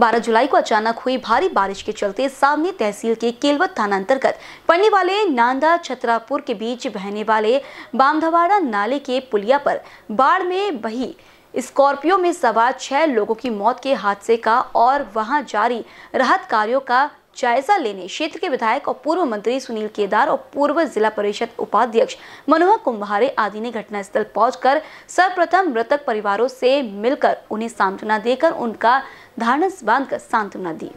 12 जुलाई को अचानक हुई भारी बारिश के चलते सामने तहसील के केलवत थाना अंतर्गत पड़ने वाले नांदा छतरापुर के बीच बहने वाले बामधवाड़ा नाले के पुलिया पर बाढ़ में बही स्कॉर्पियो में सवार छह लोगों की मौत के हादसे का और वहां जारी राहत कार्यों का जायजा लेने क्षेत्र के विधायक और पूर्व मंत्री सुनील केदार और पूर्व जिला परिषद उपाध्यक्ष मनोहर कुम्भारे आदि ने घटनास्थल पहुंचकर सर्वप्रथम मृतक परिवारों से मिलकर उन्हें सांत्वना देकर उनका धारणस बांधकर सांत्वना दी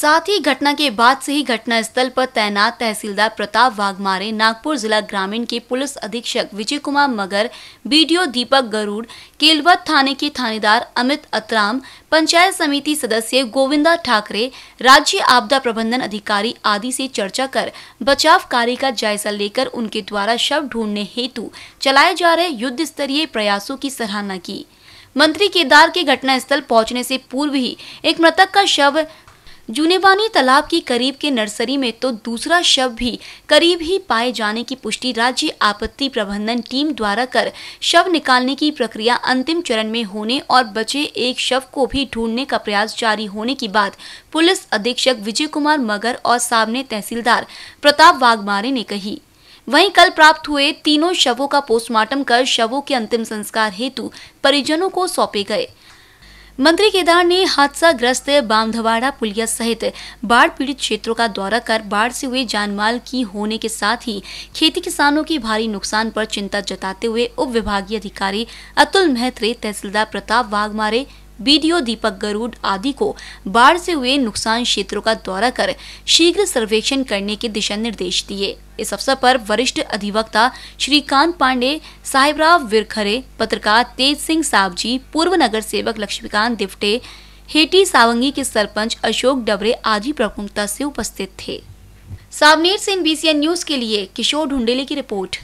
साथ ही घटना के बाद से ही स्थल पर तैनात तहसीलदार प्रताप वाघमारे नागपुर जिला ग्रामीण के पुलिस अधीक्षक विजय कुमार मगर बीडीओ दीपक गरुड़ केलवत थाने के थानेदार अमित अतराम पंचायत समिति सदस्य गोविंदा ठाकरे राज्य आपदा प्रबंधन अधिकारी आदि से चर्चा कर बचाव कार्य का जायजा लेकर उनके द्वारा शव ढूंढने हेतु चलाए जा रहे युद्ध स्तरीय प्रयासों की सराहना की मंत्री केदार के घटना स्थल पहुंचने से पूर्व ही एक मृतक का शव जूनेबानी तालाब की करीब के नर्सरी में तो दूसरा शव भी करीब ही पाए जाने की पुष्टि राज्य आपत्ति प्रबंधन टीम द्वारा कर शव निकालने की प्रक्रिया अंतिम चरण में होने और बचे एक शव को भी ढूंढने का प्रयास जारी होने की बात पुलिस अधीक्षक विजय कुमार मगर और सामने तहसीलदार प्रताप वाघमारे ने कही वहीं कल प्राप्त हुए तीनों शवों का पोस्टमार्टम कर शवों के अंतिम संस्कार हेतु परिजनों को सौंपे गए मंत्री केदार ने हादसा ग्रस्त बामधवाड़ा पुलिया सहित बाढ़ पीड़ित क्षेत्रों का दौरा कर बाढ़ से हुए जानमाल की होने के साथ ही खेती किसानों की भारी नुकसान पर चिंता जताते हुए उप विभागीय अधिकारी अतुल मेहत्रे तहसीलदार प्रताप वाघमारे बीडीओ दीपक गरुड़ आदि को बाढ़ से हुए नुकसान क्षेत्रों का दौरा कर शीघ्र सर्वेक्षण करने के दिशा निर्देश दिए इस अवसर पर वरिष्ठ अधिवक्ता श्रीकांत पांडे साहिबराव विरखरे पत्रकार तेज सिंह सावजी पूर्व नगर सेवक लक्ष्मीकांत दिवटे हेटी सावंगी के सरपंच अशोक डबरे आदि प्रमुखता से उपस्थित थे सावनेर से इन बीसीएन न्यूज के लिए किशोर ढूंढेले की रिपोर्ट